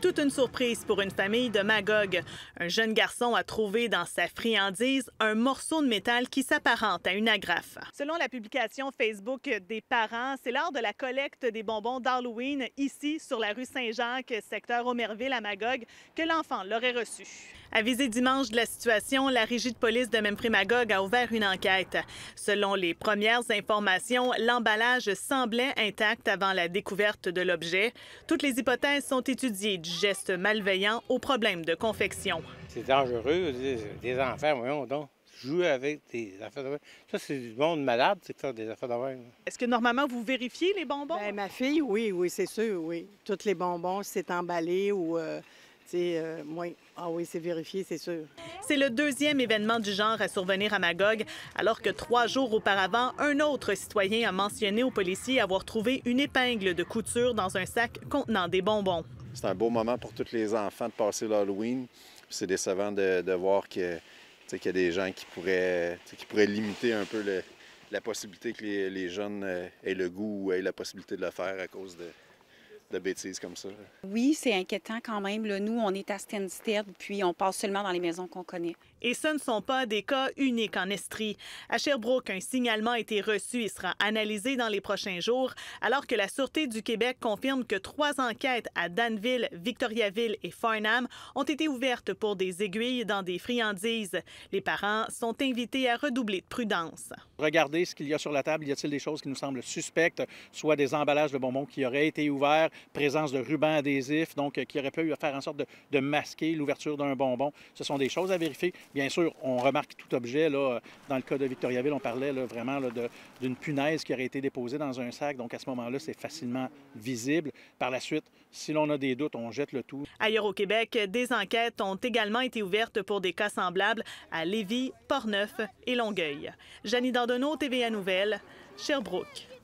toute une surprise pour une famille de Magog. Un jeune garçon a trouvé dans sa friandise un morceau de métal qui s'apparente à une agrafe. Selon la publication Facebook des parents, c'est lors de la collecte des bonbons d'Halloween ici sur la rue Saint-Jacques, secteur Omerville à Magog, que l'enfant l'aurait reçu. Avisé dimanche de la situation, la régie de police de même Magog a ouvert une enquête. Selon les premières informations, l'emballage semblait intact avant la découverte de l'objet. Toutes les hypothèses sont étudiées geste malveillant aux problèmes de confection. C'est dangereux, euh, des enfants, voyons donc jouer avec des affaires de Ça, c'est du monde malade, c'est ça, des affaires de Est-ce que normalement, vous vérifiez les bonbons? Bien, ma fille, oui, oui, c'est sûr, oui. Tous les bonbons, c'est emballé ou euh, c'est euh, Ah oui, c'est vérifié, c'est sûr. C'est le deuxième événement du genre à survenir à Magog, alors que trois jours auparavant, un autre citoyen a mentionné aux policiers avoir trouvé une épingle de couture dans un sac contenant des bonbons. C'est un beau moment pour tous les enfants de passer l'Halloween. C'est décevant de, de voir qu'il y a des gens qui pourraient, qui limiter un peu la possibilité que les, les, jeunes euh, aient le goût ou aient la possibilité de le faire à cause de, bêtises comme ça. Oui, c'est inquiétant quand même. Là, nous, on est à Stansted, puis on passe seulement dans les maisons qu'on connaît. Et ce ne sont pas des cas uniques en Estrie. À Sherbrooke, un signalement a été reçu et sera analysé dans les prochains jours, alors que la Sûreté du Québec confirme que trois enquêtes à Danville, Victoriaville et Farnham ont été ouvertes pour des aiguilles dans des friandises. Les parents sont invités à redoubler de prudence. Regardez ce qu'il y a sur la table. Y a-t-il des choses qui nous semblent suspectes, soit des emballages de bonbons qui auraient été ouverts, présence de rubans adhésifs donc euh, qui aurait pu faire en sorte de, masquer l'ouverture d'un bonbon. Ce sont des choses à vérifier. Bien sûr, on remarque tout objet. Là, euh, dans le cas de Victoriaville, on parlait vraiment d'une punaise qui aurait été déposée dans un sac. Donc à ce moment-là, c'est facilement visible. Par la suite, si l'on a des doutes, on jette le tout. Ailleurs au Québec, des enquêtes ont également été ouvertes pour des cas semblables à Lévis, Portneuf et Longueuil. Janie Dandonneau, TVA Nouvelle, Sherbrooke.